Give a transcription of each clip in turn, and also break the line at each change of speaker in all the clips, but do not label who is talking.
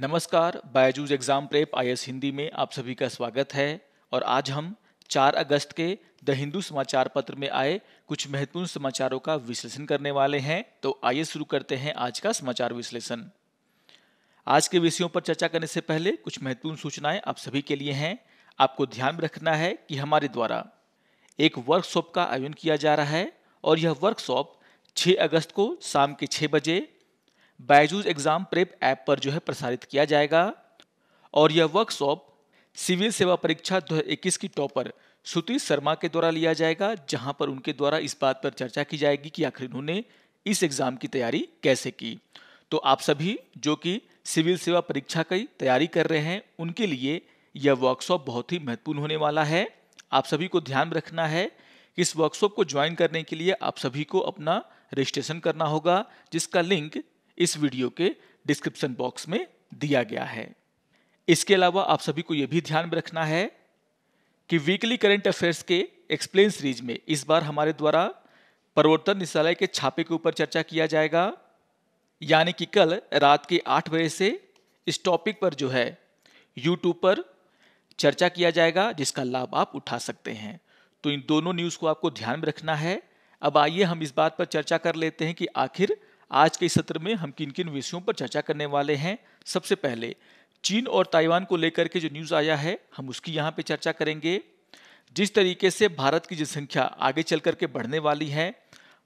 नमस्कार Byju's exam prep आई हिंदी में आप सभी का स्वागत है और आज हम 4 अगस्त के द हिंदू समाचार पत्र में आए कुछ महत्वपूर्ण समाचारों का विश्लेषण करने वाले हैं तो आइए शुरू करते हैं आज का समाचार विश्लेषण आज के विषयों पर चर्चा करने से पहले कुछ महत्वपूर्ण सूचनाएं आप सभी के लिए हैं आपको ध्यान में रखना है कि हमारे द्वारा एक वर्कशॉप का आयोजन किया जा रहा है और यह वर्कशॉप 6 अगस्त को शाम के 6 बजे बायजूज एग्जाम प्रेप ऐप पर जो है प्रसारित किया जाएगा और यह वर्कशॉप सिविल सेवा परीक्षा 2021 की टॉपर सुतीश शर्मा के द्वारा लिया जाएगा जहां पर उनके द्वारा इस बात पर चर्चा की जाएगी कि आखिर उन्होंने इस एग्जाम की तैयारी कैसे की तो आप सभी जो कि सिविल सेवा परीक्षा की तैयारी कर रहे हैं उनके लिए यह वर्कशॉप बहुत ही महत्वपूर्ण होने वाला है आप सभी को ध्यान रखना है कि इस वर्कशॉप को ज्वाइन करने के लिए आप सभी को अपना रजिस्ट्रेशन करना होगा जिसका लिंक इस वीडियो के डिस्क्रिप्शन बॉक्स में दिया गया है इसके अलावा आप सभी को यह भी ध्यान में रखना है कि वीकली करेंट अफेयर्स के एक्सप्लेन सीरीज में इस बार हमारे द्वारा प्रवर्तन निशालय के छापे के ऊपर चर्चा किया जाएगा यानी कि कल रात के आठ बजे से इस टॉपिक पर जो है यूट्यूब पर चर्चा किया जाएगा जिसका लाभ आप उठा सकते हैं तो इन दोनों न्यूज़ को आपको ध्यान में रखना है अब आइए हम इस बात पर चर्चा कर लेते हैं कि आखिर आज के सत्र में हम किन किन विषयों पर चर्चा करने वाले हैं सबसे पहले चीन और ताइवान को लेकर के जो न्यूज़ आया है हम उसकी यहाँ पे चर्चा करेंगे जिस तरीके से भारत की जनसंख्या आगे चल करके बढ़ने वाली है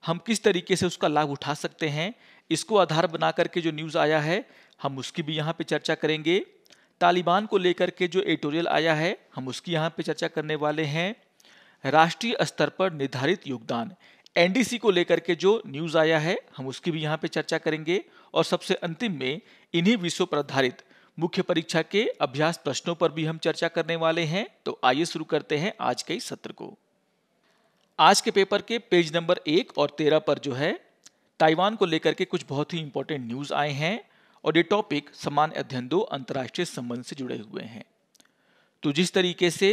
हम किस तरीके से उसका लाभ उठा सकते हैं इसको आधार बना करके जो न्यूज़ आया है हम उसकी भी यहाँ पे चर्चा करेंगे तालिबान को लेकर के जो एडिटोरियल आया है हम उसकी यहाँ पे चर्चा करने वाले हैं राष्ट्रीय स्तर पर निर्धारित योगदान एनडीसी को लेकर के जो न्यूज आया है हम उसकी भी यहाँ पे चर्चा करेंगे और सबसे अंतिम में इन्हीं विषयों पर आधारित मुख्य परीक्षा के अभ्यास प्रश्नों पर भी हम चर्चा करने वाले हैं तो आइए शुरू करते हैं आज के इस सत्र को आज के पेपर के पेज नंबर एक और तेरह पर जो है ताइवान को लेकर के कुछ बहुत ही इंपॉर्टेंट न्यूज आए हैं और ये टॉपिक समान अध्ययन दो अंतर्राष्ट्रीय संबंध से जुड़े हुए हैं तो जिस तरीके से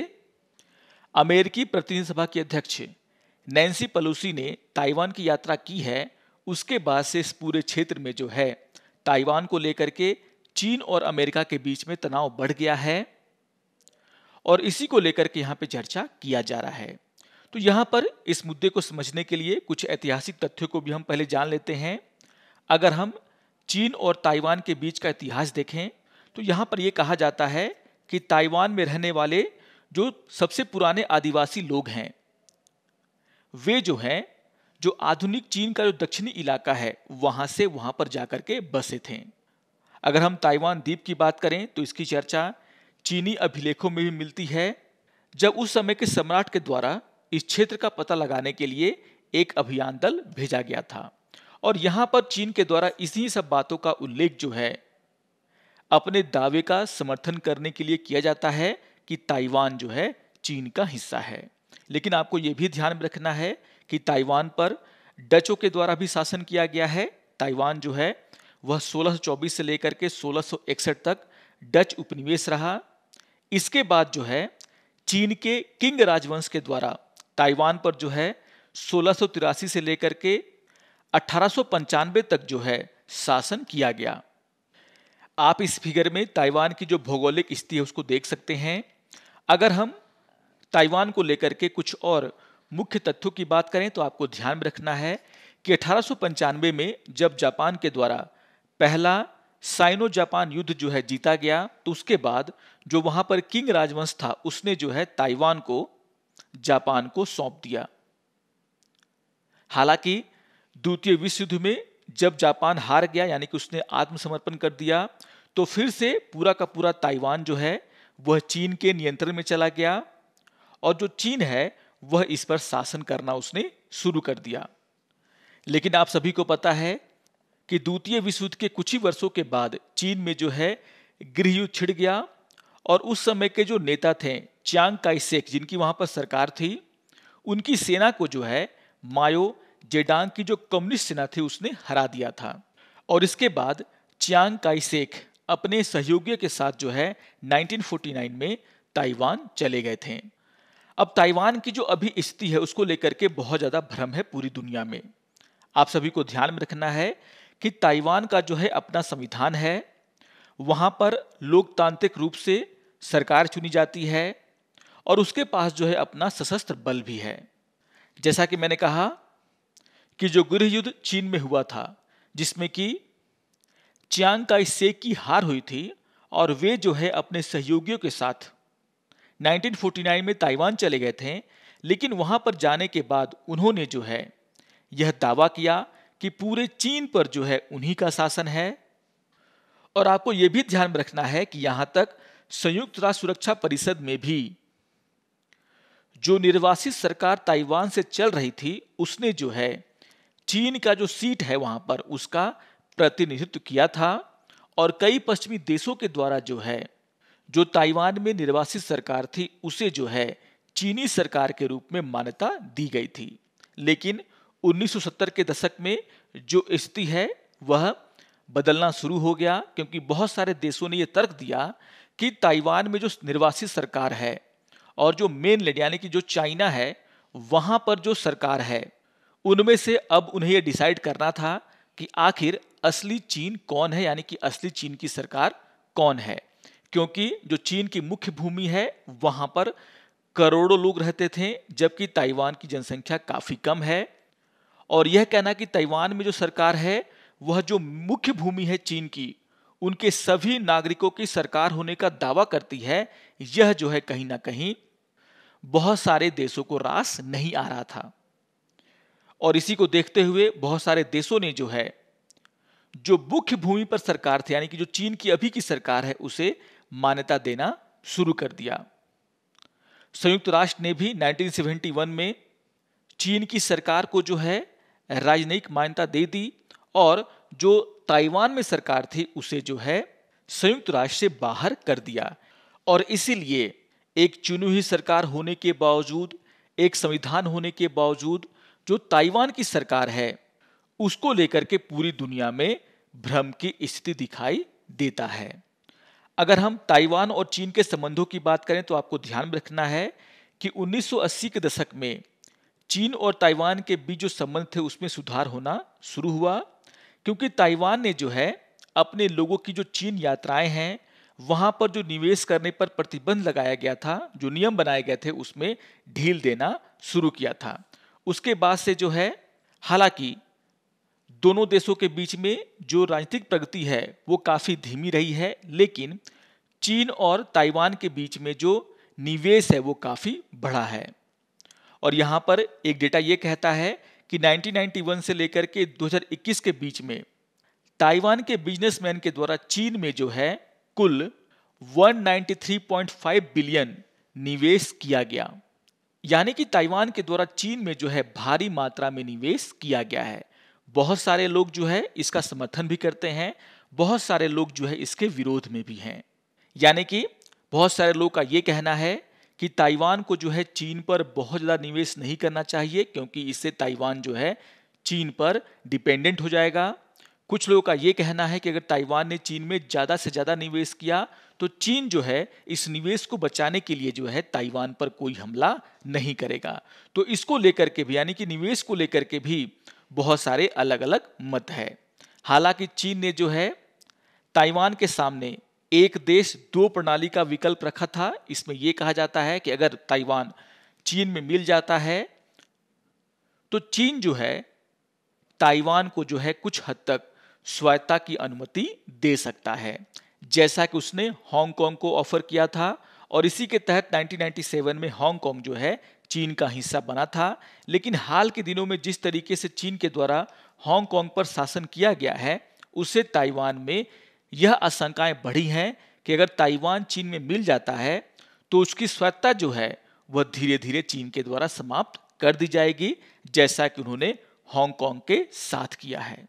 अमेरिकी प्रतिनिधि सभा के अध्यक्ष नैन्सी पलोसी ने ताइवान की यात्रा की है उसके बाद से इस पूरे क्षेत्र में जो है ताइवान को लेकर के चीन और अमेरिका के बीच में तनाव बढ़ गया है और इसी को लेकर के यहाँ पे चर्चा किया जा रहा है तो यहाँ पर इस मुद्दे को समझने के लिए कुछ ऐतिहासिक तथ्यों को भी हम पहले जान लेते हैं अगर हम चीन और ताइवान के बीच का इतिहास देखें तो यहाँ पर यह कहा जाता है कि ताइवान में रहने वाले जो सबसे पुराने आदिवासी लोग हैं वे जो हैं जो आधुनिक चीन का जो दक्षिणी इलाका है वहां से वहां पर जाकर के बसे थे अगर हम ताइवान द्वीप की बात करें तो इसकी चर्चा चीनी अभिलेखों में भी मिलती है जब उस समय के सम्राट के द्वारा इस क्षेत्र का पता लगाने के लिए एक अभियान दल भेजा गया था और यहां पर चीन के द्वारा इसी सब बातों का उल्लेख जो है अपने दावे का समर्थन करने के लिए किया जाता है कि ताइवान जो है चीन का हिस्सा है लेकिन आपको यह भी ध्यान में रखना है कि ताइवान पर डचों के द्वारा भी शासन किया गया है ताइवान जो है वह 1624 से लेकर के 1661 तक डच उपनिवेश रहा इसके बाद जो है चीन के किंग राजवंश के द्वारा ताइवान पर जो है सोलह से लेकर के अठारह तक जो है शासन किया गया आप इस फिगर में ताइवान की जो भौगोलिक स्थिति है उसको देख सकते हैं अगर हम ताइवान को लेकर के कुछ और मुख्य तथ्यों की बात करें तो आपको ध्यान में रखना है कि अठारह में जब जापान के द्वारा पहला साइनो जापान युद्ध जो है जीता गया तो उसके बाद जो वहां पर किंग राजवंश था उसने जो है ताइवान को जापान को सौंप दिया हालांकि द्वितीय विश्व युद्ध में जब जापान हार गया यानी कि उसने आत्मसमर्पण कर दिया तो फिर से पूरा का पूरा ताइवान जो है वह चीन के नियंत्रण में चला गया और जो चीन है वह इस पर शासन करना उसने शुरू कर दिया लेकिन आप सभी को पता है कि द्वितीय विश्व युद्ध के कुछ ही वर्षों के बाद चीन में जो है युद्ध छिड़ गया और उस समय के जो नेता थे च्यांग काइसेक जिनकी वहां पर सरकार थी उनकी सेना को जो है मायो जेडांग की जो कम्युनिस्ट सेना थी उसने हरा दिया था और इसके बाद चियांग काइसेक अपने सहयोगियों के साथ जो है 1949 में ताइवान चले गए थे अब ताइवान की जो अभी स्थिति है उसको लेकर के बहुत ज़्यादा भ्रम है पूरी दुनिया में आप सभी को ध्यान में रखना है कि ताइवान का जो है अपना संविधान है वहां पर लोकतांत्रिक रूप से सरकार चुनी जाती है और उसके पास जो है अपना सशस्त्र बल भी है जैसा कि मैंने कहा कि जो गृह युद्ध चीन में हुआ था जिसमें कि चियांग का इससे की हार हुई थी और वे जो है अपने सहयोगियों के साथ 1949 में ताइवान चले गए थे लेकिन वहां पर जाने के बाद उन्होंने जो है यह दावा किया कि पूरे चीन पर जो है उन्हीं का शासन है और आपको यह भी ध्यान रखना है कि यहां तक संयुक्त राष्ट्र सुरक्षा परिषद में भी जो निर्वासित सरकार ताइवान से चल रही थी उसने जो है चीन का जो सीट है वहां पर उसका प्रतिनिधित्व किया था और कई पश्चिमी देशों के द्वारा जो है जो ताइवान में निर्वासित सरकार थी उसे जो है चीनी सरकार के रूप में मान्यता दी गई थी लेकिन 1970 के दशक में जो स्थिति है वह बदलना शुरू हो गया क्योंकि बहुत सारे देशों ने यह तर्क दिया कि ताइवान में जो निर्वासित सरकार है और जो मेन लैंड यानी कि जो चाइना है वहाँ पर जो सरकार है उनमें से अब उन्हें यह डिसाइड करना था कि आखिर असली चीन कौन है यानी कि असली चीन की सरकार कौन है क्योंकि जो चीन की मुख्य भूमि है वहां पर करोड़ों लोग रहते थे जबकि ताइवान की जनसंख्या काफ़ी कम है और यह कहना कि ताइवान में जो सरकार है वह जो मुख्य भूमि है चीन की उनके सभी नागरिकों की सरकार होने का दावा करती है यह जो है कहीं ना कहीं बहुत सारे देशों को रास नहीं आ रहा था और इसी को देखते हुए बहुत सारे देशों ने जो है जो मुख्य भूमि पर सरकार थी यानी कि जो चीन की अभी की सरकार है उसे मान्यता देना शुरू कर दिया संयुक्त राष्ट्र ने भी 1971 में चीन की सरकार को जो है राजनयिक मान्यता दे दी और जो ताइवान में सरकार थी उसे जो है संयुक्त राष्ट्र से बाहर कर दिया और इसीलिए एक चुनी हुई सरकार होने के बावजूद एक संविधान होने के बावजूद जो ताइवान की सरकार है उसको लेकर के पूरी दुनिया में भ्रम की स्थिति दिखाई देता है अगर हम ताइवान और चीन के संबंधों की बात करें तो आपको ध्यान में रखना है कि 1980 के दशक में चीन और ताइवान के बीच जो संबंध थे उसमें सुधार होना शुरू हुआ क्योंकि ताइवान ने जो है अपने लोगों की जो चीन यात्राएं हैं वहां पर जो निवेश करने पर प्रतिबंध लगाया गया था जो नियम बनाए गए थे उसमें ढील देना शुरू किया था उसके बाद से जो है हालांकि दोनों देशों के बीच में जो राजनीतिक प्रगति है वो काफ़ी धीमी रही है लेकिन चीन और ताइवान के बीच में जो निवेश है वो काफ़ी बढ़ा है और यहाँ पर एक डेटा ये कहता है कि 1991 से लेकर के 2021 के बीच में ताइवान के बिजनेसमैन के द्वारा चीन में जो है कुल 193.5 बिलियन निवेश किया गया यानी कि ताइवान के द्वारा चीन में जो है भारी मात्रा में निवेश किया गया है बहुत सारे लोग जो है इसका समर्थन भी करते हैं बहुत सारे लोग जो है इसके विरोध में भी हैं यानी कि बहुत सारे लोग का ये कहना है कि ताइवान को जो है चीन पर बहुत ज़्यादा निवेश नहीं करना चाहिए क्योंकि इससे ताइवान जो है चीन पर डिपेंडेंट हो जाएगा कुछ लोगों का ये कहना है कि अगर ताइवान ने चीन में ज़्यादा से ज़्यादा निवेश किया तो चीन जो है इस निवेश को बचाने के लिए जो है ताइवान पर कोई हमला नहीं करेगा तो इसको लेकर के भी यानी कि निवेश को लेकर के भी बहुत सारे अलग अलग मत है हालांकि चीन ने जो है ताइवान के सामने एक देश दो प्रणाली का विकल्प रखा था इसमें यह कहा जाता है कि अगर ताइवान चीन में मिल जाता है तो चीन जो है ताइवान को जो है कुछ हद तक स्वायत्ता की अनुमति दे सकता है जैसा कि उसने हांगकांग को ऑफर किया था और इसी के तहत 1997 में हांगकांग जो है चीन का हिस्सा बना था लेकिन हाल के दिनों में जिस तरीके से चीन के द्वारा हांगकांग पर शासन किया गया है उससे ताइवान में यह आशंकाएं बढ़ी हैं कि अगर ताइवान चीन में मिल जाता है तो उसकी स्वच्छता जो है वह धीरे धीरे चीन के द्वारा समाप्त कर दी जाएगी जैसा कि उन्होंने हांगकांग के साथ किया है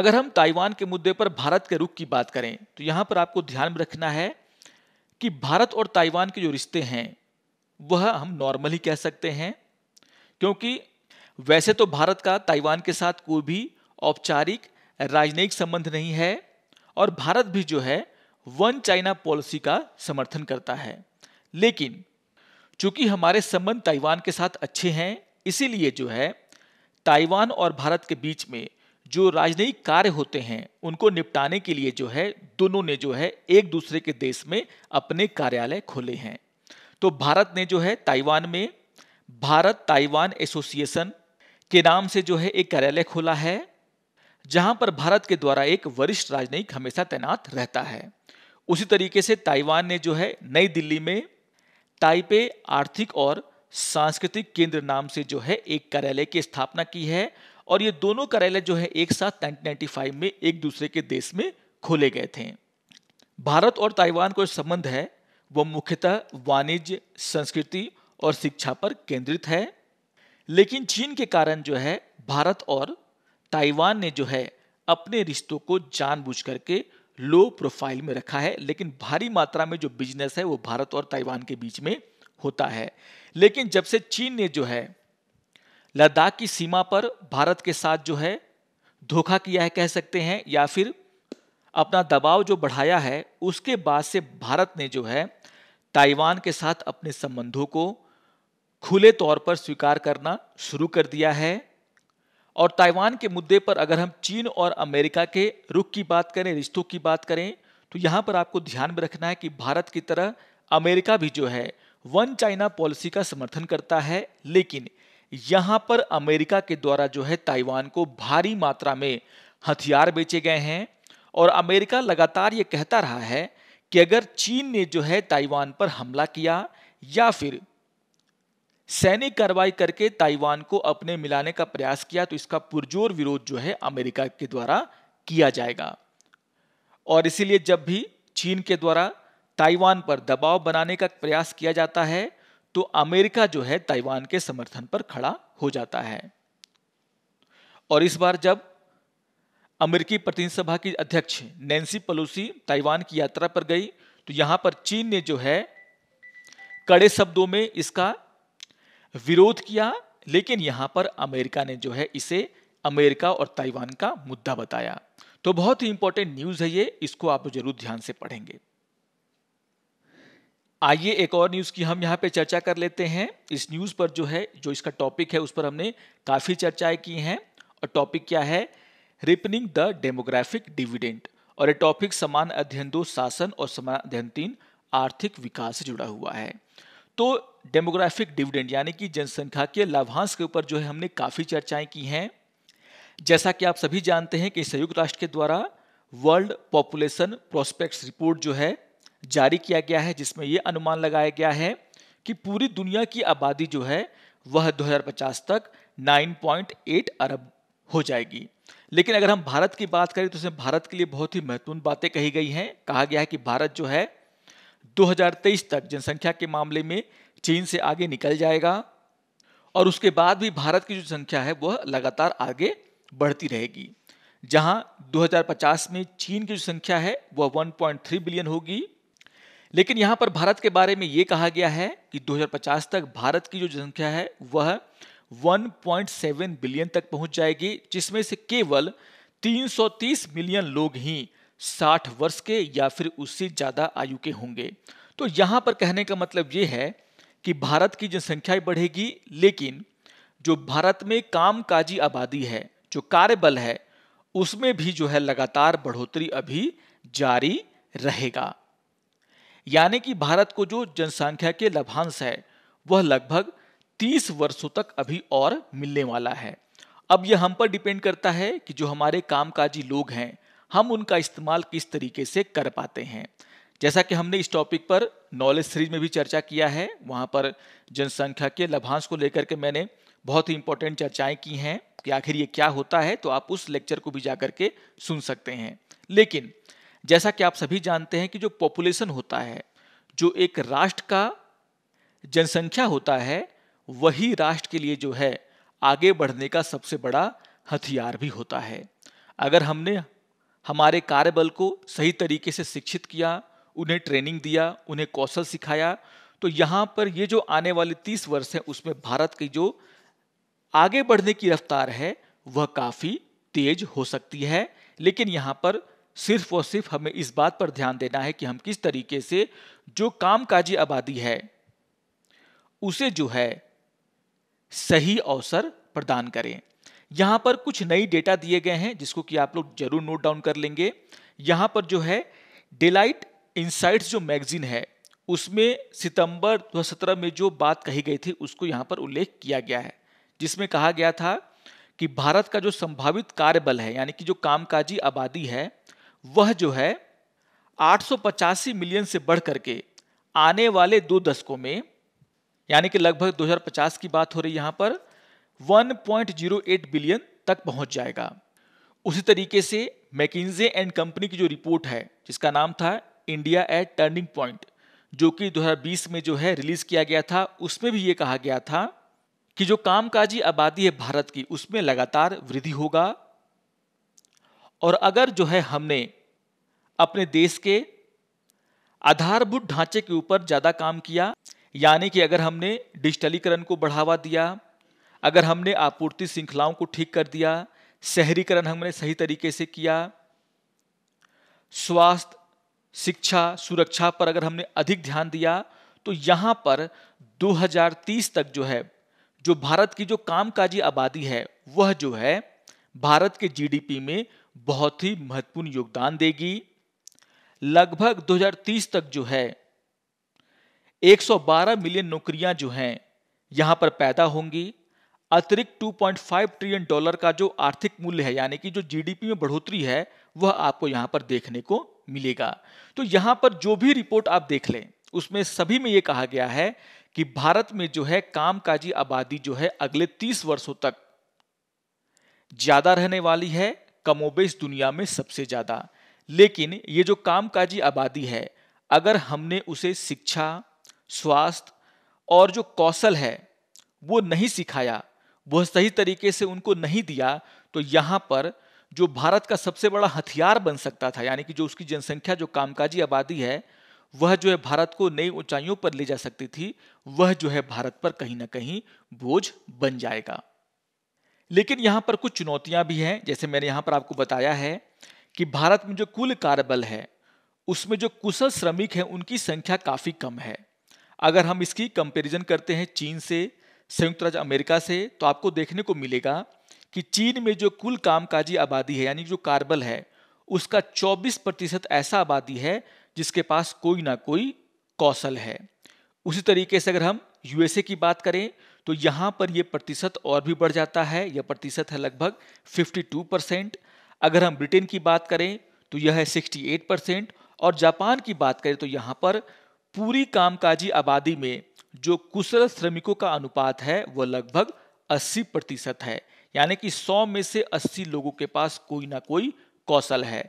अगर हम ताइवान के मुद्दे पर भारत के रुख की बात करें तो यहां पर आपको ध्यान में रखना है कि भारत और ताइवान के जो रिश्ते हैं वह हम नॉर्मल ही कह सकते हैं क्योंकि वैसे तो भारत का ताइवान के साथ कोई भी औपचारिक राजनयिक संबंध नहीं है और भारत भी जो है वन चाइना पॉलिसी का समर्थन करता है लेकिन चूंकि हमारे संबंध ताइवान के साथ अच्छे हैं इसीलिए जो है ताइवान और भारत के बीच में जो राजनयिक कार्य होते हैं उनको निपटाने के लिए जो है दोनों ने जो है एक दूसरे के देश में अपने कार्यालय खोले हैं तो भारत ने जो है ताइवान में भारत ताइवान एसोसिएशन के नाम से जो है एक कार्यालय खोला है जहां पर भारत के द्वारा एक वरिष्ठ राजनयिक हमेशा तैनात रहता है उसी तरीके से ताइवान ने जो है नई दिल्ली में ताइपे आर्थिक और सांस्कृतिक केंद्र नाम से जो है एक कार्यालय की स्थापना की है और ये दोनों कार्यालय जो है एक साथ 1995 में एक दूसरे के देश में खोले गए थे भारत और ताइवान को संबंध है वह मुख्यतः वाणिज्य संस्कृति और शिक्षा पर केंद्रित है लेकिन चीन के कारण जो है भारत और ताइवान ने जो है अपने रिश्तों को जानबूझ करके लो प्रोफाइल में रखा है लेकिन भारी मात्रा में जो बिजनेस है वो भारत और ताइवान के बीच में होता है लेकिन जब से चीन ने जो है लद्दाख की सीमा पर भारत के साथ जो है धोखा किया है कह सकते हैं या फिर अपना दबाव जो बढ़ाया है उसके बाद से भारत ने जो है ताइवान के साथ अपने संबंधों को खुले तौर पर स्वीकार करना शुरू कर दिया है और ताइवान के मुद्दे पर अगर हम चीन और अमेरिका के रुख की बात करें रिश्तों की बात करें तो यहाँ पर आपको ध्यान में रखना है कि भारत की तरह अमेरिका भी जो है वन चाइना पॉलिसी का समर्थन करता है लेकिन यहाँ पर अमेरिका के द्वारा जो है ताइवान को भारी मात्रा में हथियार बेचे गए हैं और अमेरिका लगातार ये कहता रहा है कि अगर चीन ने जो है ताइवान पर हमला किया या फिर सैनिक कार्रवाई करके ताइवान को अपने मिलाने का प्रयास किया तो इसका पुरजोर विरोध जो है अमेरिका के द्वारा किया जाएगा और इसीलिए जब भी चीन के द्वारा ताइवान पर दबाव बनाने का प्रयास किया जाता है तो अमेरिका जो है ताइवान के समर्थन पर खड़ा हो जाता है और इस बार जब अमेरिकी प्रतिनिधि सभा की अध्यक्ष नैन्सी पलोसी ताइवान की यात्रा पर गई तो यहां पर चीन ने जो है कड़े शब्दों में इसका विरोध किया लेकिन यहां पर अमेरिका ने जो है इसे अमेरिका और ताइवान का मुद्दा बताया तो बहुत ही इंपॉर्टेंट न्यूज है ये इसको आप जरूर ध्यान से पढ़ेंगे आइए एक और न्यूज की हम यहां पे चर्चा कर लेते हैं इस न्यूज पर जो है जो इसका टॉपिक है उस पर हमने काफी चर्चाएं की हैं और टॉपिक क्या है रिपनिंग द डेमोग्राफिक डिविडेंट और ये टॉपिक समान अध्ययन दो शासन और समान अध्ययन तीन आर्थिक विकास से जुड़ा हुआ है तो डेमोग्राफिक डिविडेंट यानी कि जनसंख्या के लाभांश के ऊपर जो है हमने काफ़ी चर्चाएं की हैं जैसा कि आप सभी जानते हैं कि संयुक्त राष्ट्र के द्वारा वर्ल्ड पॉपुलेशन प्रोस्पेक्ट रिपोर्ट जो है जारी किया गया है जिसमें यह अनुमान लगाया गया है कि पूरी दुनिया की आबादी जो है वह 2050 तक 9.8 अरब हो जाएगी लेकिन अगर हम भारत की बात करें तो इसमें भारत के लिए बहुत ही महत्वपूर्ण बातें कही गई हैं कहा गया है कि भारत जो है 2023 तक जनसंख्या के मामले में चीन से आगे निकल जाएगा और उसके बाद भी भारत की जो संख्या है वह लगातार आगे बढ़ती रहेगी जहां 2050 में चीन की जो संख्या है वह 1.3 बिलियन होगी लेकिन यहाँ पर भारत के बारे में ये कहा गया है कि 2050 तक भारत की जो जनसंख्या है वह 1.7 बिलियन तक पहुंच जाएगी जिसमें से केवल 330 मिलियन लोग ही 60 वर्ष के या फिर उससे ज़्यादा आयु के होंगे तो यहां पर कहने का मतलब यह है कि भारत की जनसंख्या बढ़ेगी लेकिन जो भारत में कामकाजी आबादी है जो कार्यबल है उसमें भी जो है लगातार बढ़ोतरी अभी जारी रहेगा यानी कि भारत को जो जनसंख्या के लाभांश है वह लगभग तीस वर्षों तक अभी और मिलने वाला है अब यह हम पर डिपेंड करता है कि जो हमारे कामकाजी लोग हैं हम उनका इस्तेमाल किस तरीके से कर पाते हैं जैसा कि हमने इस टॉपिक पर नॉलेज सीरीज में भी चर्चा किया है वहाँ पर जनसंख्या के लाभांश को लेकर के मैंने बहुत ही इंपॉर्टेंट चर्चाएं की हैं कि आखिर ये क्या होता है तो आप उस लेक्चर को भी जाकर के सुन सकते हैं लेकिन जैसा कि आप सभी जानते हैं कि जो पॉपुलेशन होता है जो एक राष्ट्र का जनसंख्या होता है वही राष्ट्र के लिए जो है आगे बढ़ने का सबसे बड़ा हथियार भी होता है अगर हमने हमारे कार्यबल को सही तरीके से शिक्षित किया उन्हें ट्रेनिंग दिया उन्हें कौशल सिखाया तो यहाँ पर ये जो आने वाले तीस वर्ष हैं उसमें भारत की जो आगे बढ़ने की रफ्तार है वह काफ़ी तेज हो सकती है लेकिन यहाँ पर सिर्फ और सिर्फ हमें इस बात पर ध्यान देना है कि हम किस तरीके से जो कामकाजी आबादी है उसे जो है सही अवसर प्रदान करें यहाँ पर कुछ नई डेटा दिए गए हैं जिसको कि आप लोग जरूर नोट डाउन कर लेंगे यहाँ पर जो है डेलाइट इंसाइट्स जो मैगजीन है उसमें सितंबर 2017 में जो बात कही गई थी उसको यहाँ पर उल्लेख किया गया है जिसमें कहा गया था कि भारत का जो संभावित कार्यबल है यानी कि जो कामकाजी आबादी है वह जो है आठ मिलियन से बढ़ करके आने वाले दो दशकों में यानी कि लगभग 2050 की बात हो रही यहां पर 1.08 बिलियन तक पहुंच जाएगा उसी तरीके से मैकिजे एंड कंपनी की जो रिपोर्ट है जिसका नाम था इंडिया एट टर्निंग पॉइंट जो कि 2020 में जो है रिलीज किया गया था उसमें भी ये कहा गया था कि जो कामकाजी आबादी है भारत की उसमें लगातार वृद्धि होगा और अगर जो है हमने अपने देश के आधारभूत ढांचे के ऊपर ज़्यादा काम किया यानी कि अगर हमने डिजिटलीकरण को बढ़ावा दिया अगर हमने आपूर्ति श्रृंखलाओं को ठीक कर दिया शहरीकरण हमने सही तरीके से किया स्वास्थ्य शिक्षा सुरक्षा पर अगर हमने अधिक ध्यान दिया तो यहाँ पर 2030 तक जो है जो भारत की जो कामकाजी आबादी है वह जो है भारत के जीडीपी में बहुत ही महत्वपूर्ण योगदान देगी लगभग 2030 तक जो है 112 मिलियन नौकरियां जो हैं यहां पर पैदा होंगी अतिरिक्त 2.5 ट्रिलियन डॉलर का जो आर्थिक मूल्य है यानी कि जो जीडीपी में बढ़ोतरी है वह आपको यहां पर देखने को मिलेगा तो यहां पर जो भी रिपोर्ट आप देख लें उसमें सभी में यह कहा गया है कि भारत में जो है कामकाजी आबादी जो है अगले 30 वर्षों तक ज्यादा रहने वाली है कमोबेश दुनिया में सबसे ज्यादा लेकिन ये जो कामकाजी आबादी है अगर हमने उसे शिक्षा स्वास्थ्य और जो कौशल है वो नहीं सिखाया वह सही तरीके से उनको नहीं दिया तो यहाँ पर जो भारत का सबसे बड़ा हथियार बन सकता था यानी कि जो उसकी जनसंख्या जो कामकाजी आबादी है वह जो है भारत को नई ऊंचाइयों पर ले जा सकती थी वह जो है भारत पर कहीं ना कहीं बोझ बन जाएगा लेकिन यहां पर कुछ चुनौतियां भी हैं जैसे मैंने यहां पर आपको बताया है कि भारत में जो कुल कार्यबल है उसमें जो कुशल श्रमिक हैं उनकी संख्या काफ़ी कम है अगर हम इसकी कंपेरिजन करते हैं चीन से संयुक्त राज्य अमेरिका से तो आपको देखने को मिलेगा कि चीन में जो कुल कामकाजी आबादी है यानी जो कार्बल है उसका 24 प्रतिशत ऐसा आबादी है जिसके पास कोई ना कोई कौशल है उसी तरीके से अगर हम यूएसए की बात करें तो यहाँ पर यह प्रतिशत और भी बढ़ जाता है यह प्रतिशत है लगभग फिफ्टी परसेंट अगर हम ब्रिटेन की बात करें तो यह है 68 परसेंट और जापान की बात करें तो यहाँ पर पूरी कामकाजी आबादी में जो कुशल श्रमिकों का अनुपात है वह लगभग 80 प्रतिशत है यानी कि 100 में से 80 लोगों के पास कोई ना कोई कौशल है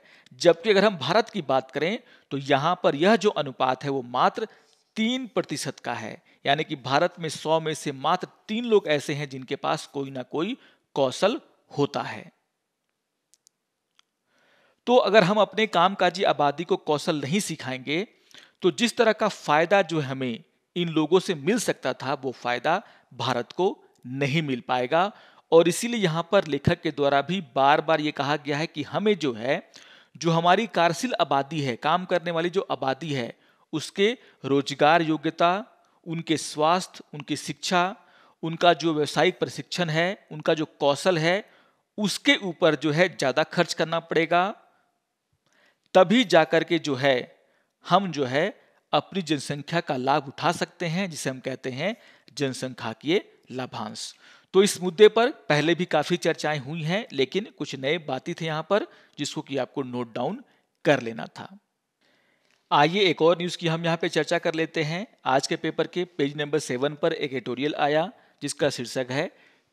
जबकि अगर हम भारत की बात करें तो यहाँ पर यह जो अनुपात है वो मात्र तीन प्रतिशत का है यानी कि भारत में 100 में से मात्र तीन लोग ऐसे हैं जिनके पास कोई ना कोई कौशल होता है तो अगर हम अपने कामकाजी आबादी को कौशल नहीं सिखाएंगे तो जिस तरह का फायदा जो हमें इन लोगों से मिल सकता था वो फायदा भारत को नहीं मिल पाएगा और इसीलिए यहां पर लेखक के द्वारा भी बार बार ये कहा गया है कि हमें जो है जो हमारी कारशिल आबादी है काम करने वाली जो आबादी है उसके रोजगार योग्यता उनके स्वास्थ्य उनकी शिक्षा उनका जो व्यवसायिक प्रशिक्षण है उनका जो कौशल है उसके ऊपर जो है ज़्यादा खर्च करना पड़ेगा तभी जाकर के जो है हम जो है अपनी जनसंख्या का लाभ उठा सकते हैं जिसे हम कहते हैं जनसंख्या के लाभांश तो इस मुद्दे पर पहले भी काफ़ी चर्चाएं हुई हैं लेकिन कुछ नए बातें थे यहां पर जिसको कि आपको नोट डाउन कर लेना था आइए एक और न्यूज़ की हम यहाँ पे चर्चा कर लेते हैं आज के पेपर के पेज नंबर सेवन पर एक एटोरियल आया जिसका शीर्षक है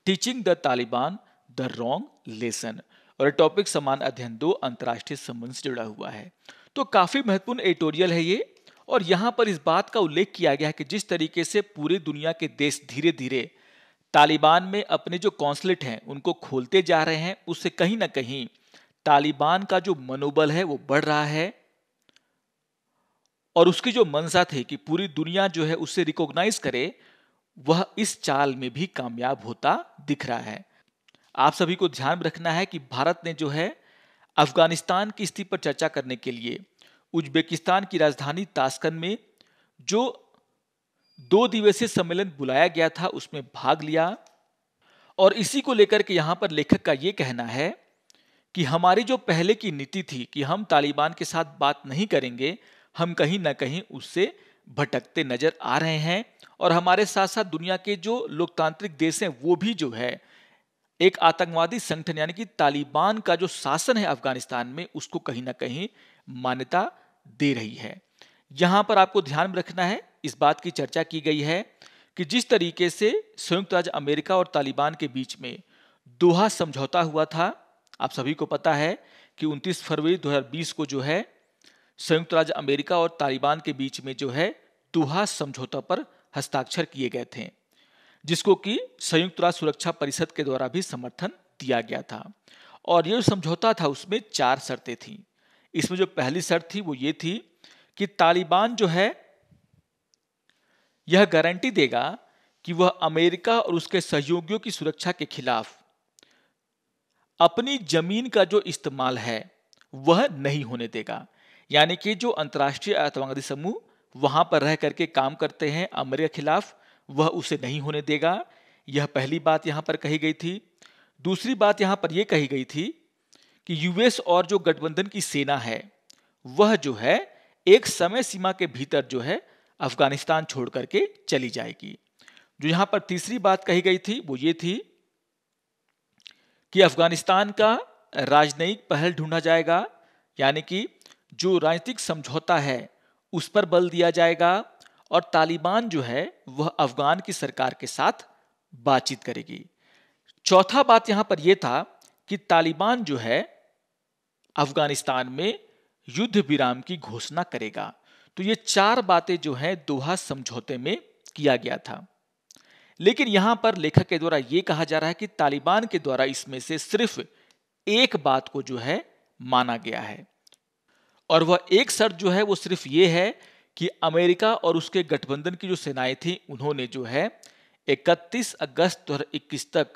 teaching the Taliban the wrong lesson और टॉपिक समान अध्ययन दो अंतर्राष्ट्रीय संबंध से जुड़ा हुआ है तो काफ़ी महत्वपूर्ण एडिटोरियल है ये और यहां पर इस बात का उल्लेख किया गया है कि जिस तरीके से पूरी दुनिया के देश धीरे धीरे तालिबान में अपने जो कौंसलेट हैं उनको खोलते जा रहे हैं उससे कहीं ना कहीं तालिबान का जो मनोबल है वो बढ़ रहा है और उसकी जो मंशा थी कि पूरी दुनिया जो है उससे रिकॉग्नाइज करे वह इस चाल में भी कामयाब होता दिख रहा है आप सभी को ध्यान रखना है कि भारत ने जो है अफगानिस्तान की स्थिति पर चर्चा करने के लिए उज्बेकिस्तान की राजधानी ताशकंद में जो दो दिवसीय सम्मेलन बुलाया गया था उसमें भाग लिया और इसी को लेकर के यहाँ पर लेखक का ये कहना है कि हमारी जो पहले की नीति थी कि हम तालिबान के साथ बात नहीं करेंगे हम कहीं ना कहीं उससे भटकते नजर आ रहे हैं और हमारे साथ साथ दुनिया के जो लोकतांत्रिक देश हैं वो भी जो है एक आतंकवादी संगठन यानी कि तालिबान का जो शासन है अफगानिस्तान में उसको कहीं ना कहीं मान्यता दे रही है यहां पर आपको ध्यान में रखना है इस बात की चर्चा की गई है कि जिस तरीके से संयुक्त राज्य अमेरिका और तालिबान के बीच में दोहा समझौता हुआ था आप सभी को पता है कि 29 फरवरी 2020 को जो है संयुक्त राज्य अमेरिका और तालिबान के बीच में जो है दोहा समझौता पर हस्ताक्षर किए गए थे जिसको कि संयुक्त राष्ट्र सुरक्षा परिषद के द्वारा भी समर्थन दिया गया था और ये समझौता था उसमें चार शर्तें थीं इसमें जो पहली शर्त थी वो ये थी कि तालिबान जो है यह गारंटी देगा कि वह अमेरिका और उसके सहयोगियों की सुरक्षा के खिलाफ अपनी जमीन का जो इस्तेमाल है वह नहीं होने देगा यानी कि जो अंतर्राष्ट्रीय आतंकवादी समूह वहां पर रह करके काम करते हैं अमेरिका खिलाफ वह उसे नहीं होने देगा यह पहली बात यहां पर कही गई थी दूसरी बात यहां पर यह कही गई थी कि यूएस और जो गठबंधन की सेना है वह जो है एक समय सीमा के भीतर जो है अफगानिस्तान छोड़ करके चली जाएगी जो यहां पर तीसरी बात कही गई थी वो ये थी कि अफगानिस्तान का राजनयिक पहल ढूंढा जाएगा यानी कि जो राजनीतिक समझौता है उस पर बल दिया जाएगा और तालिबान जो है वह अफगान की सरकार के साथ बातचीत करेगी चौथा बात यहां पर यह था कि तालिबान जो है अफगानिस्तान में युद्ध विराम की घोषणा करेगा तो ये चार बातें जो है दोहा समझौते में किया गया था लेकिन यहां पर लेखक के द्वारा यह कहा जा रहा है कि तालिबान के द्वारा इसमें से सिर्फ एक बात को जो है माना गया है और वह एक शर्त जो है वो सिर्फ ये है कि अमेरिका और उसके गठबंधन की जो सेनाएं थी उन्होंने जो है 31 अगस्त 2021 तक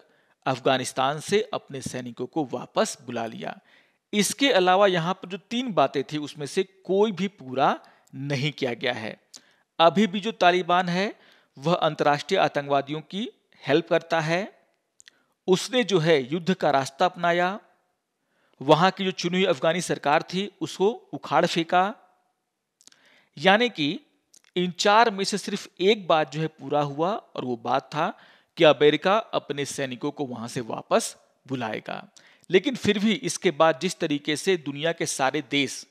अफगानिस्तान से अपने सैनिकों को वापस बुला लिया इसके अलावा यहां पर जो तीन बातें थी उसमें से कोई भी पूरा नहीं किया गया है अभी भी जो तालिबान है वह अंतर्राष्ट्रीय आतंकवादियों की हेल्प करता है उसने जो है युद्ध का रास्ता अपनाया वहां की जो चुनी हुई अफगानी सरकार थी उसको उखाड़ फेंका यानी कि इन चार में से सिर्फ एक बात जो है पूरा हुआ और वो बात था कि अमेरिका अपने सैनिकों को वहां से वापस बुलाएगा लेकिन फिर भी इसके बाद जिस तरीके से दुनिया के सारे देश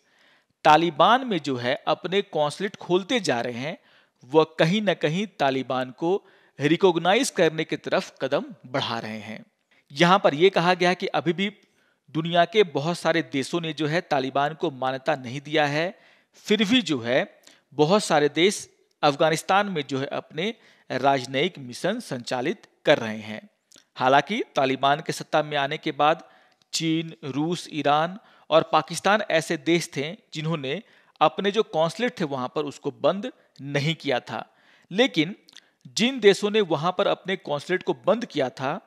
तालिबान में जो है अपने कौंसलेट खोलते जा रहे हैं वह कहीं ना कहीं तालिबान को रिकॉग्नाइज करने की तरफ कदम बढ़ा रहे हैं यहां पर यह कहा गया कि अभी भी दुनिया के बहुत सारे देशों ने जो है तालिबान को मान्यता नहीं दिया है फिर भी जो है बहुत सारे देश अफगानिस्तान में जो है अपने राजनयिक मिशन संचालित कर रहे हैं हालांकि तालिबान के सत्ता में आने के बाद चीन रूस ईरान और पाकिस्तान ऐसे देश थे जिन्होंने अपने जो कौंसलेट थे वहां पर उसको बंद नहीं किया था लेकिन जिन देशों ने वहां पर अपने कौंसलेट को बंद किया था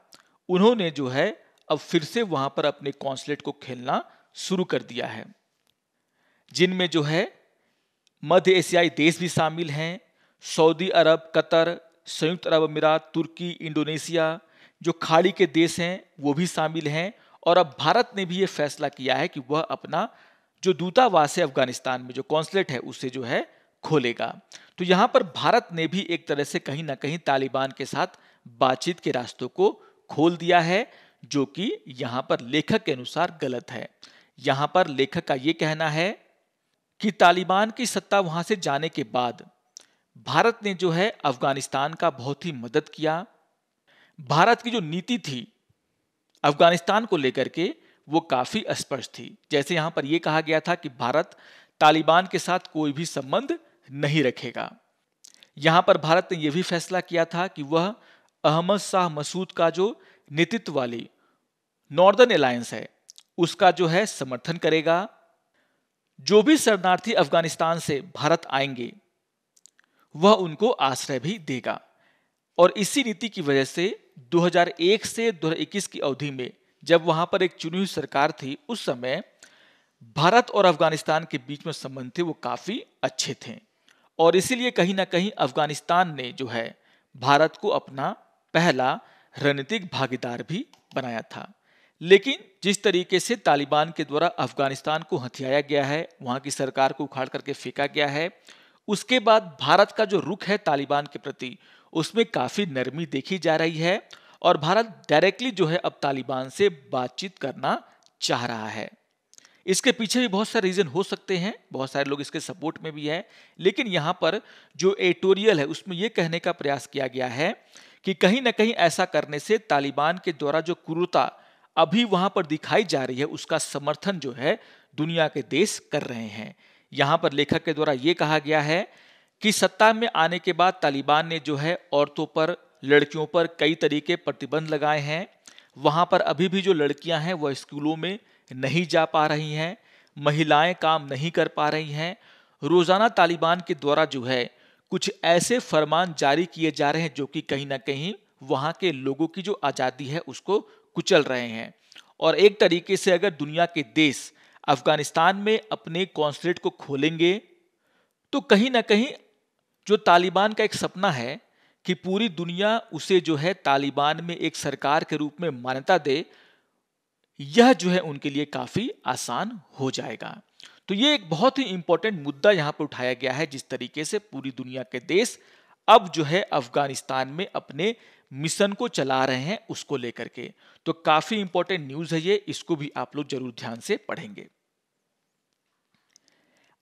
उन्होंने जो है अब फिर से वहां पर अपने कौंसलेट को खेलना शुरू कर दिया है जिनमें जो है मध्य एशियाई देश भी शामिल हैं सऊदी अरब कतर संयुक्त अरब अमीरात तुर्की इंडोनेशिया जो खाड़ी के देश हैं वो भी शामिल हैं और अब भारत ने भी ये फैसला किया है कि वह अपना जो दूतावास है अफगानिस्तान में जो कौंसलेट है उसे जो है खोलेगा तो यहाँ पर भारत ने भी एक तरह से कहीं ना कहीं तालिबान के साथ बातचीत के रास्तों को खोल दिया है जो कि यहाँ पर लेखक के अनुसार गलत है यहाँ पर लेखक का ये कहना है कि तालिबान की सत्ता वहां से जाने के बाद भारत ने जो है अफगानिस्तान का बहुत ही मदद किया भारत की जो नीति थी अफगानिस्तान को लेकर के वो काफी स्पष्ट थी जैसे यहां पर यह कहा गया था कि भारत तालिबान के साथ कोई भी संबंध नहीं रखेगा यहां पर भारत ने यह भी फैसला किया था कि वह अहमद शाह मसूद का जो नेतृत्व वाली नॉर्दर्न अलायंस है उसका जो है समर्थन करेगा जो भी शरणार्थी अफगानिस्तान से भारत आएंगे वह उनको आश्रय भी देगा और इसी नीति की वजह से 2001 से 2021 की अवधि में जब वहां पर एक चुनी हुई सरकार थी उस समय भारत और अफगानिस्तान के बीच में संबंध थे वो काफी अच्छे थे और इसीलिए कहीं ना कहीं अफगानिस्तान ने जो है भारत को अपना पहला रणनीतिक भागीदार भी बनाया था लेकिन जिस तरीके से तालिबान के द्वारा अफगानिस्तान को हथियाया गया है वहां की सरकार को उखाड़ करके फेंका गया है उसके बाद भारत का जो रुख है तालिबान के प्रति उसमें काफी नरमी देखी जा रही है और भारत डायरेक्टली जो है अब तालिबान से बातचीत करना चाह रहा है इसके पीछे भी बहुत सारे रीज़न हो सकते हैं बहुत सारे लोग इसके सपोर्ट में भी हैं लेकिन यहाँ पर जो एटोरियल है उसमें यह कहने का प्रयास किया गया है कि कहीं ना कहीं ऐसा करने से तालिबान के द्वारा जो क्रूरता अभी वहां पर दिखाई जा रही है उसका समर्थन जो है दुनिया के देश कर रहे हैं यहाँ पर लेखक के द्वारा ये कहा गया है कि सत्ता में आने के बाद तालिबान ने जो है औरतों पर लड़कियों पर कई तरीके प्रतिबंध लगाए हैं वहां पर अभी भी जो लड़कियां हैं वह स्कूलों में नहीं जा पा रही हैं महिलाएं काम नहीं कर पा रही हैं रोज़ाना तालिबान के द्वारा जो है कुछ ऐसे फरमान जारी किए जा रहे हैं जो कि कहीं ना कहीं वहां के लोगों की जो आज़ादी है उसको कुचल रहे हैं और एक तरीके से अगर दुनिया के देश अफगानिस्तान में अपने कॉन्सुलेट को खोलेंगे तो कहीं ना कहीं जो तालिबान का एक सपना है कि पूरी दुनिया उसे जो है तालिबान में एक सरकार के रूप में मान्यता दे यह जो है उनके लिए काफ़ी आसान हो जाएगा तो ये एक बहुत ही इंपॉर्टेंट मुद्दा यहाँ पर उठाया गया है जिस तरीके से पूरी दुनिया के देश अब जो है अफगानिस्तान में अपने मिशन को चला रहे हैं उसको लेकर के तो काफी इंपॉर्टेंट न्यूज है ये इसको भी आप लोग जरूर ध्यान से पढ़ेंगे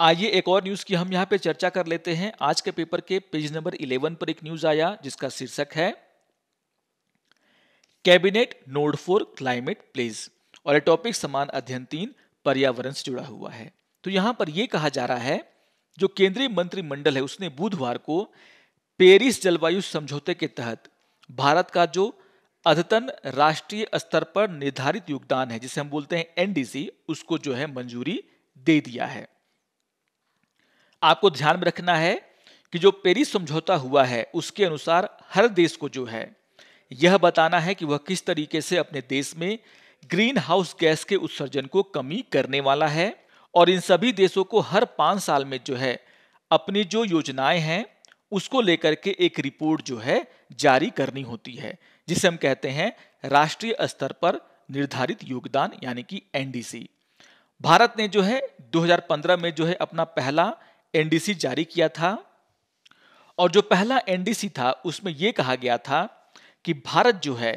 आइए एक और न्यूज की हम यहां पे चर्चा कर लेते हैं आज के पेपर के पेज नंबर 11 पर एक न्यूज आया जिसका शीर्षक है cabinet nod for climate pledge और टॉपिक समान अध्ययन तीन पर्यावरण से जुड़ा हुआ है तो यहां पर यह कहा जा रहा है जो केंद्रीय मंत्रिमंडल है उसने बुधवार को पेरिस जलवायु समझौते के तहत भारत का जो अद्यतन राष्ट्रीय स्तर पर निर्धारित योगदान है जिसे हम बोलते हैं एनडीसी उसको जो है मंजूरी दे दिया है आपको ध्यान में रखना है कि जो पेरिस समझौता हुआ है उसके अनुसार हर देश को जो है यह बताना है कि वह किस तरीके से अपने देश में ग्रीन हाउस गैस के उत्सर्जन को कमी करने वाला है और इन सभी देशों को हर पांच साल में जो है अपनी जो योजनाएं हैं उसको लेकर के एक रिपोर्ट जो है जारी करनी होती है जिसे हम कहते हैं राष्ट्रीय स्तर पर निर्धारित योगदान यानी कि एनडीसी भारत ने जो है 2015 में जो है अपना पहला एनडीसी जारी किया था और जो पहला एनडीसी था उसमें यह कहा गया था कि भारत जो है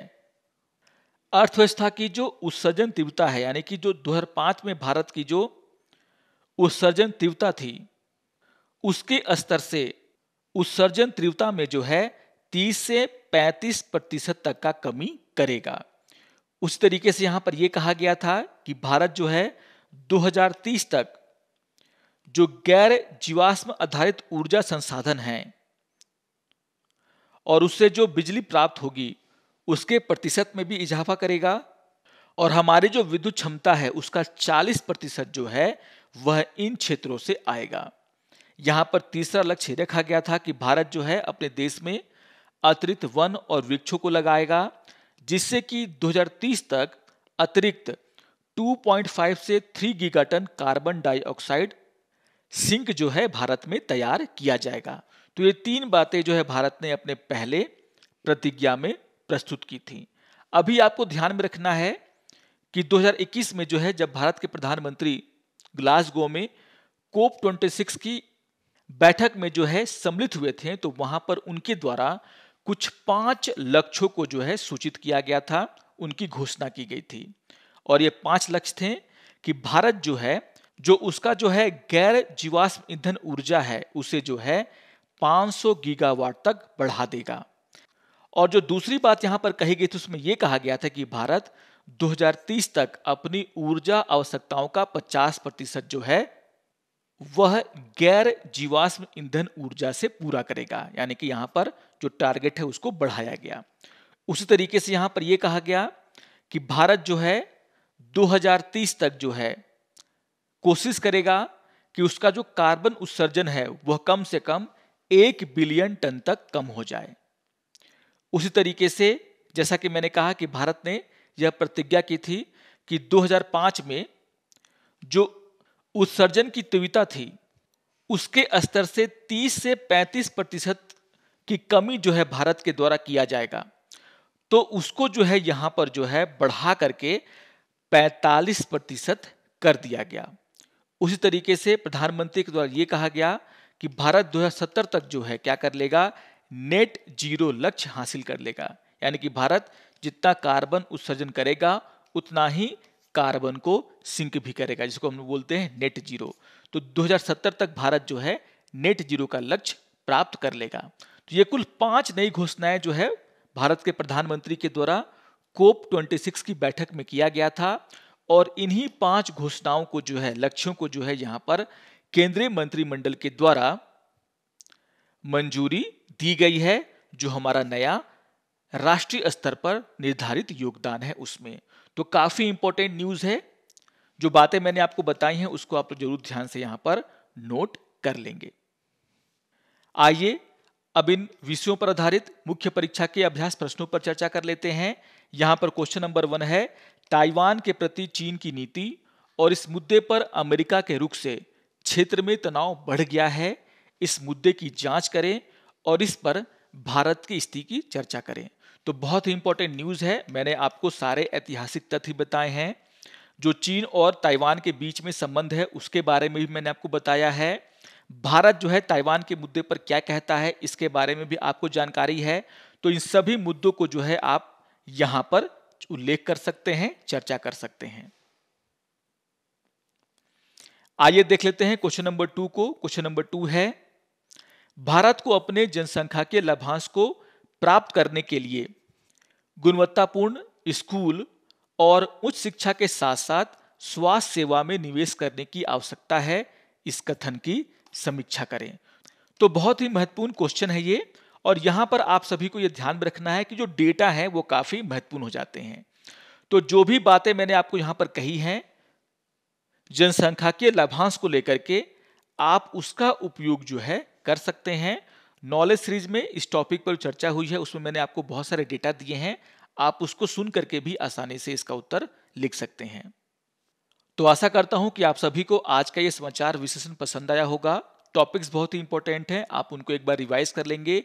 अर्थव्यवस्था की जो उत्सर्जन तीव्रता है यानी कि जो 2005 में भारत की जो उत्सर्जन तीव्रता थी उसके स्तर से उत्सर्जन तीव्रता में जो है 30 से 35 प्रतिशत तक का कमी करेगा उस तरीके से यहां पर यह कहा गया था कि भारत जो है 2030 तक जो गैर जीवाश्म आधारित ऊर्जा संसाधन है और उससे जो बिजली प्राप्त होगी उसके प्रतिशत में भी इजाफा करेगा और हमारी जो विद्युत क्षमता है उसका 40 प्रतिशत जो है वह इन क्षेत्रों से आएगा यहाँ पर तीसरा लक्ष्य रखा गया था कि भारत जो है अपने देश में अतिरिक्त वन और वृक्षों को लगाएगा जिससे कि 2030 तक अतिरिक्त 2.5 से 3 गीगाटन कार्बन डाइऑक्साइड सिंक जो है भारत में तैयार किया जाएगा तो ये तीन बातें जो है भारत ने अपने पहले प्रतिज्ञा में प्रस्तुत की थी अभी आपको ध्यान में रखना है कि 2021 में जो है जब भारत के प्रधानमंत्री ग्लासगो में कोप 26 की बैठक में जो है सम्मिलित हुए थे तो वहां पर उनके द्वारा कुछ पांच लक्ष्यों को जो है सूचित किया गया था उनकी घोषणा की गई थी और ये पांच लक्ष्य थे कि भारत जो है जो उसका जो है गैर जीवाश्म ईंधन ऊर्जा है उसे जो है 500 गीगावाट तक बढ़ा देगा और जो दूसरी बात यहां पर कही गई थी उसमें यह कहा गया था कि भारत 2030 तक अपनी ऊर्जा आवश्यकताओं का 50 प्रतिशत जो है वह गैर जीवाश्म ईंधन ऊर्जा से पूरा करेगा यानी कि यहां पर जो टारगेट है उसको बढ़ाया गया उसी तरीके से यहां पर यह कहा गया कि भारत जो है 2030 तक जो है कोशिश करेगा कि उसका जो कार्बन उत्सर्जन है वह कम से कम एक बिलियन टन तक कम हो जाए उसी तरीके से जैसा कि मैंने कहा कि भारत ने यह प्रतिज्ञा की थी कि 2005 में जो उत्सर्जन की तीव्रता थी उसके स्तर से 30 से 35 प्रतिशत की कमी जो है भारत के द्वारा किया जाएगा तो उसको जो है यहां पर जो है बढ़ा करके 45 प्रतिशत कर दिया गया उसी तरीके से प्रधानमंत्री के द्वारा यह कहा गया कि भारत 2070 तक जो है क्या कर लेगा नेट जीरो लक्ष्य हासिल कर लेगा यानी कि भारत जितना कार्बन उत्सर्जन करेगा उतना ही कार्बन को सिंक भी करेगा जिसको हम बोलते हैं नेट जीरो तो 2070 तक भारत जो है नेट जीरो का लक्ष्य प्राप्त कर लेगा तो ये कुल पांच नई घोषणाएं जो है भारत के प्रधानमंत्री के द्वारा कोप 26 की बैठक में किया गया था और इन्हीं पांच घोषणाओं को जो है लक्ष्यों को जो है यहां पर केंद्रीय मंत्रिमंडल के द्वारा मंजूरी दी गई है जो हमारा नया राष्ट्रीय स्तर पर निर्धारित योगदान है उसमें तो काफ़ी इंपॉर्टेंट न्यूज़ है जो बातें मैंने आपको बताई हैं उसको आप जरूर ध्यान से यहां पर नोट कर लेंगे आइए अब इन विषयों पर आधारित मुख्य परीक्षा के अभ्यास प्रश्नों पर चर्चा कर लेते हैं यहां पर क्वेश्चन नंबर वन है ताइवान के प्रति चीन की नीति और इस मुद्दे पर अमेरिका के रुख से क्षेत्र में तनाव बढ़ गया है इस मुद्दे की जांच करें और इस पर भारत की स्थिति की चर्चा करें तो बहुत ही इंपॉर्टेंट न्यूज़ है मैंने आपको सारे ऐतिहासिक तथ्य बताए हैं जो चीन और ताइवान के बीच में संबंध है उसके बारे में भी मैंने आपको बताया है भारत जो है ताइवान के मुद्दे पर क्या कहता है इसके बारे में भी आपको जानकारी है तो इन सभी मुद्दों को जो है आप यहां पर उल्लेख कर सकते हैं चर्चा कर सकते हैं आइए देख लेते हैं क्वेश्चन नंबर टू को क्वेश्चन नंबर टू है भारत को अपने जनसंख्या के लाभांश को प्राप्त करने के लिए गुणवत्तापूर्ण स्कूल और उच्च शिक्षा के साथ साथ स्वास्थ्य सेवा में निवेश करने की आवश्यकता है इस कथन की समीक्षा करें तो बहुत ही महत्वपूर्ण क्वेश्चन है ये और यहाँ पर आप सभी को यह ध्यान में रखना है कि जो डेटा है वो काफ़ी महत्वपूर्ण हो जाते हैं तो जो भी बातें मैंने आपको यहाँ पर कही हैं जनसंख्या के लाभांश को लेकर के आप उसका उपयोग जो है कर सकते हैं नॉलेज सीरीज में इस टॉपिक पर चर्चा हुई है उसमें मैंने आपको बहुत सारे डेटा दिए हैं आप उसको सुन करके भी आसानी से इसका उत्तर लिख सकते हैं तो आशा करता हूं कि आप सभी को आज का यह समाचार विशेषण पसंद आया होगा टॉपिक्स बहुत ही इंपॉर्टेंट हैं आप उनको एक बार रिवाइज कर लेंगे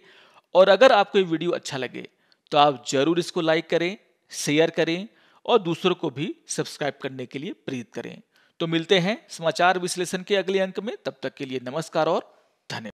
और अगर आपको ये वीडियो अच्छा लगे तो आप जरूर इसको लाइक करें शेयर करें और दूसरों को भी सब्सक्राइब करने के लिए प्रेरित करें तो मिलते हैं समाचार विश्लेषण के अगले अंक में तब तक के लिए नमस्कार और धन्यवाद